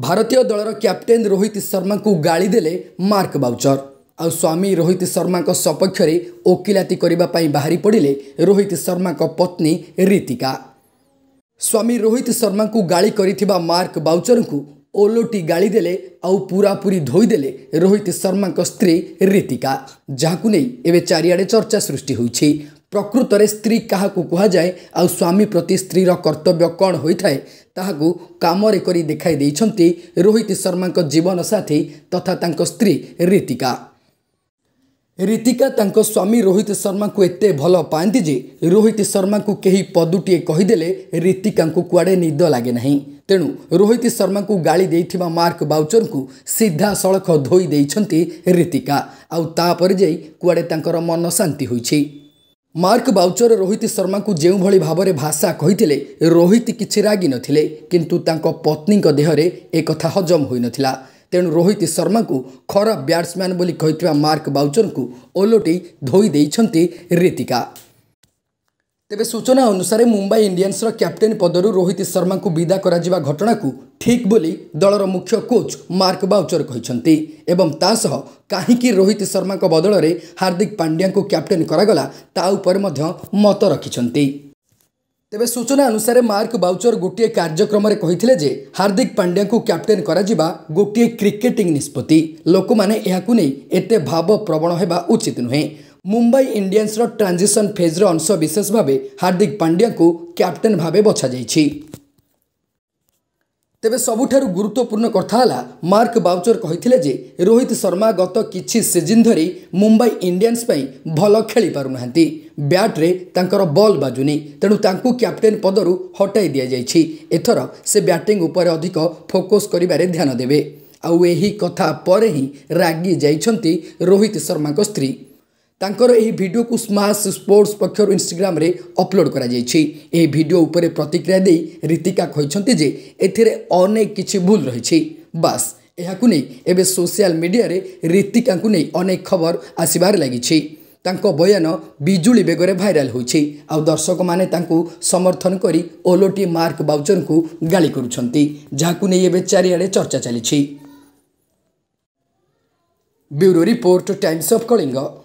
ଭାରତୀୟ ଦଳର କ୍ୟାପ୍ଟେନ୍ ରୋହିତ ଶର୍ମାଙ୍କୁ ଗାଳି ଦେଲେ ମାର୍କ ବାଉଚର ଆଉ ସ୍ୱାମୀ ରୋହିତ ଶର୍ମାଙ୍କ ସପକ୍ଷରେ ଓକିଲାତି କରିବା ପାଇଁ ବାହାରି ପଡ଼ିଲେ ରୋହିତ ଶର୍ମାଙ୍କ ପତ୍ନୀ ରୀତିକା ସ୍ୱାମୀ ରୋହିତ ଶର୍ମାଙ୍କୁ ଗାଳି କରିଥିବା ମାର୍କ ବାଉଚରଙ୍କୁ ଓଲୋଟି ଗାଳି ଦେଲେ ଆଉ ପୂରାପୂରି ଧୋଇଦେଲେ ରୋହିତ ଶର୍ମାଙ୍କ ସ୍ତ୍ରୀ ରୀତିକା ଯାହାକୁ ନେଇ ଏବେ ଚାରିଆଡ଼େ ଚର୍ଚ୍ଚା ସୃଷ୍ଟି ହୋଇଛି ପ୍ରକୃତରେ ସ୍ତ୍ରୀ କାହାକୁ କୁହାଯାଏ ଆଉ ସ୍ୱାମୀ ପ୍ରତି ସ୍ତ୍ରୀର କର୍ତ୍ତବ୍ୟ କ'ଣ ହୋଇଥାଏ ତାହାକୁ କାମରେ କରି ଦେଖାଇ ଦେଇଛନ୍ତି ରୋହିତ ଶର୍ମାଙ୍କ ଜୀବନ ସାଥୀ ତଥା ତାଙ୍କ ସ୍ତ୍ରୀ ରୀତିକା ରୀତିକା ତାଙ୍କ ସ୍ୱାମୀ ରୋହିତ ଶର୍ମାଙ୍କୁ ଏତେ ଭଲ ପାଆନ୍ତି ଯେ ରୋହିତ ଶର୍ମାଙ୍କୁ କେହି ପଦୁଟିଏ କହିଦେଲେ ରୀତିକାଙ୍କୁ କୁଆଡ଼େ ନିଦ ଲାଗେ ନାହିଁ ତେଣୁ ରୋହିତ ଶର୍ମାଙ୍କୁ ଗାଳି ଦେଇଥିବା ମାର୍କ ବାଉଚରଙ୍କୁ ସିଧାସଳଖ ଧୋଇ ଦେଇଛନ୍ତି ରୀତିକା ଆଉ ତା'ପରେ ଯାଇ କୁଆଡ଼େ ତାଙ୍କର ମନ ଶାନ୍ତି ହୋଇଛି ମାର୍କ ବାଉଚର ରୋହିତ ଶର୍ମାଙ୍କୁ ଯେଉଁଭଳି ଭାବରେ ଭାଷା କହିଥିଲେ ରୋହିତ କିଛି ରାଗି ନଥିଲେ କିନ୍ତୁ ତାଙ୍କ ପତ୍ନୀଙ୍କ ଦେହରେ ଏକଥା ହଜମ ହୋଇନଥିଲା ତେଣୁ ରୋହିତ ଶର୍ମାଙ୍କୁ ଖରାପ ବ୍ୟାଟ୍ସମ୍ୟାନ୍ ବୋଲି କହିଥିବା ମାର୍କ ବାଉଚରଙ୍କୁ ଓଲଟି ଧୋଇ ଦେଇଛନ୍ତି ରୀତିକା ତେବେ ସୂଚନା ଅନୁସାରେ ମୁମ୍ବାଇ ଇଣ୍ଡିଆନ୍ସର କ୍ୟାପ୍ଟେନ୍ ପଦରୁ ରୋହିତ ଶର୍ମାଙ୍କୁ ବିଦା କରାଯିବା ଘଟଣାକୁ ଠିକ୍ ବୋଲି ଦଳର ମୁଖ୍ୟ କୋଚ୍ ମାର୍କ ବାଉଚର କହିଛନ୍ତି ଏବଂ ତା ସହ କାହିଁକି ରୋହିତ ଶର୍ମାଙ୍କ ବଦଳରେ ହାର୍ଦ୍ଦିକ ପାଣ୍ଡ୍ୟାଙ୍କୁ କ୍ୟାପ୍ଟେନ୍ କରାଗଲା ତା ଉପରେ ମଧ୍ୟ ମତ ରଖିଛନ୍ତି ତେବେ ସୂଚନା ଅନୁସାରେ ମାର୍କ ବାଉଚର ଗୋଟିଏ କାର୍ଯ୍ୟକ୍ରମରେ କହିଥିଲେ ଯେ ହାର୍ଦ୍ଦିକ ପାଣ୍ଡ୍ୟାଙ୍କୁ କ୍ୟାପ୍ଟେନ୍ କରାଯିବା ଗୋଟିଏ କ୍ରିକେଟିଂ ନିଷ୍ପତ୍ତି ଲୋକମାନେ ଏହାକୁ ନେଇ ଏତେ ଭାବପ୍ରବଣ ହେବା ଉଚିତ ନୁହେଁ মুম্বাই ইন্ডিয়ান্সর ট্রানজিশন ফেজ্র অংশ বিশেষ ভাবে হার্দিক পাণ্ডিয়াঙ্কু ক্যাপ্টেন ভাবে বছা যাইছি ତେବେ ସବୁଠାରୁ ଗୁରୁତ୍ୱପୂର୍ଣ୍ଣ କଥା ହେଲା ମାର୍କ ବାଉଚର କହିଥିଲେ ଯେ ରୋହିତ ଶର୍ମା ଗତ କିଛି ସିଜିନ୍ ଧରି ମୁମ୍ବାଇ ଇଣ୍ଡିଆନ୍ସ ପାଇଁ ଭଲ ଖେଳି ପାରୁନାହାନ୍ତି ବ୍ୟାଟ୍ରେ ତାଙ୍କର ବଲ୍ ବାଜୁନି ତେଣୁ ତାଙ୍କୁ କ୍ୟାପ୍ଟେନ୍ ପଦରୁ ହଟାଇ ଦିଆଯାଇଛି ଏଥର ସେ ବ୍ୟାଟିଂ ଉପରେ ଅଧିକ ଫୋକସ୍ କରିବାରେ ଧ୍ୟାନ ଦେବେ ଆଉ ଏହି କଥା ପରେ ହିଁ ରାଗି ଯାଇଛନ୍ତି ରୋହିତ ଶର୍ମାଙ୍କ ସ୍ତ୍ରୀ ତାଙ୍କର ଏହି ଭିଡ଼ିଓକୁ ସ୍ମାସ୍ ସ୍ପୋର୍ଟସ୍ ପକ୍ଷରୁ ଇନଷ୍ଟାଗ୍ରାମରେ ଅପଲୋଡ଼ କରାଯାଇଛି ଏହି ଭିଡ଼ିଓ ଉପରେ ପ୍ରତିକ୍ରିୟା ଦେଇ ରୀତିକା କହିଛନ୍ତି ଯେ ଏଥିରେ ଅନେକ କିଛି ଭୁଲ ରହିଛି ବାସ୍ ଏହାକୁ ନେଇ ଏବେ ସୋସିଆଲ ମିଡ଼ିଆରେ ରୀତିକାଙ୍କୁ ନେଇ ଅନେକ ଖବର ଆସିବାରେ ଲାଗିଛି ତାଙ୍କ ବୟାନ ବିଜୁଳି ବେଗରେ ଭାଇରାଲ ହୋଇଛି ଆଉ ଦର୍ଶକମାନେ ତାଙ୍କୁ ସମର୍ଥନ କରି ଓଲୋଟି ମାର୍କ ବାଉଚରଙ୍କୁ ଗାଳି କରୁଛନ୍ତି ଯାହାକୁ ନେଇ ଏବେ ଚାରିଆଡ଼େ ଚର୍ଚ୍ଚା ଚାଲିଛି bureau report Times of Kalinga